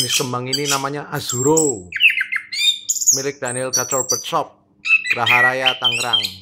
Anis kembang ini namanya Azuro. Milik Daniel Gacor Shop, Raharaya Tangerang.